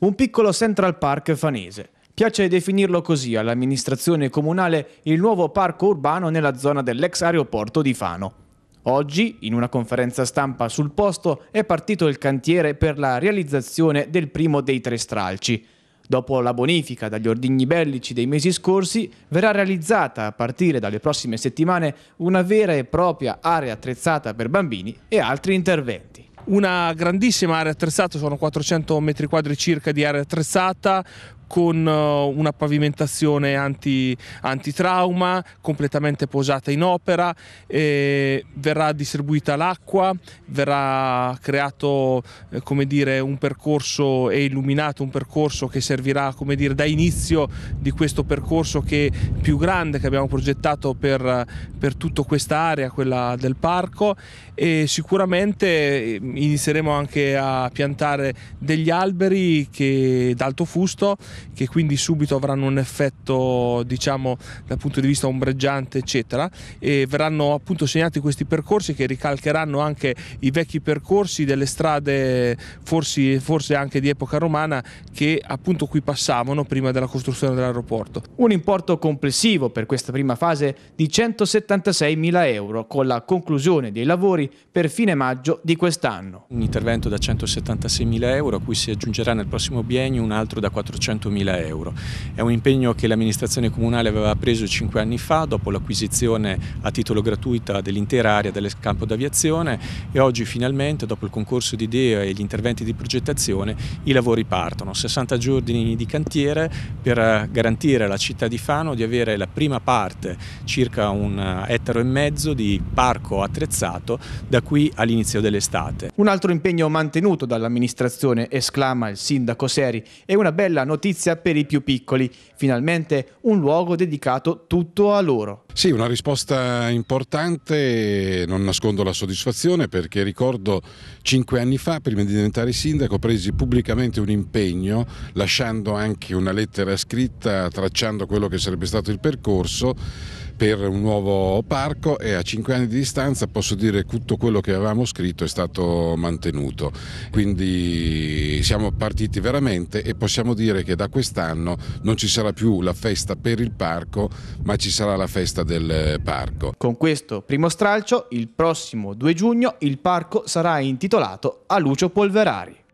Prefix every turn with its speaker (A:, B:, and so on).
A: Un piccolo Central Park fanese. Piace definirlo così all'amministrazione comunale il nuovo parco urbano nella zona dell'ex aeroporto di Fano. Oggi, in una conferenza stampa sul posto, è partito il cantiere per la realizzazione del primo dei tre stralci. Dopo la bonifica dagli ordigni bellici dei mesi scorsi, verrà realizzata a partire dalle prossime settimane una vera e propria area attrezzata per bambini e altri interventi
B: una grandissima area attrezzata, sono 400 metri quadri circa di area attrezzata con eh, una pavimentazione anti, antitrauma completamente posata in opera, verrà distribuita l'acqua, verrà creato eh, dire, un percorso e illuminato un percorso che servirà dire, da inizio di questo percorso che più grande che abbiamo progettato per, per tutta questa area, quella del parco e sicuramente eh, inizieremo anche a piantare degli alberi che d'alto fusto che quindi subito avranno un effetto diciamo dal punto di vista ombreggiante eccetera e verranno appunto segnati questi percorsi che ricalcheranno anche i vecchi percorsi delle strade forse, forse anche di epoca romana che appunto qui passavano prima della costruzione dell'aeroporto.
A: Un importo complessivo per questa prima fase di 176 mila euro con la conclusione dei lavori per fine maggio di quest'anno. Un intervento da 176 mila euro a cui si
C: aggiungerà nel prossimo biennio un altro da 400 100.000 euro. È un impegno che l'amministrazione comunale aveva preso cinque anni fa dopo l'acquisizione a titolo gratuita dell'intera area del campo d'aviazione e oggi finalmente dopo il concorso di idee e gli interventi di progettazione i lavori partono. 60 giorni di cantiere per garantire alla città di Fano di avere la prima parte, circa un ettaro e mezzo di parco attrezzato
A: da qui all'inizio dell'estate. Un altro impegno mantenuto dall'amministrazione, esclama il sindaco Seri, è una bella notizia giustizia per i più piccoli, finalmente un luogo dedicato tutto a loro.
D: Sì, una risposta importante, non nascondo la soddisfazione perché ricordo cinque anni fa, prima di diventare sindaco, presi pubblicamente un impegno, lasciando anche una lettera scritta, tracciando quello che sarebbe stato il percorso per un nuovo parco e a cinque anni di distanza posso dire che tutto quello che avevamo scritto è stato mantenuto. Quindi siamo partiti veramente e possiamo dire che da quest'anno non ci sarà più la festa per il parco, ma ci sarà la festa del parco. Con questo primo stralcio, il prossimo
A: 2 giugno il parco sarà intitolato a Lucio Polverari.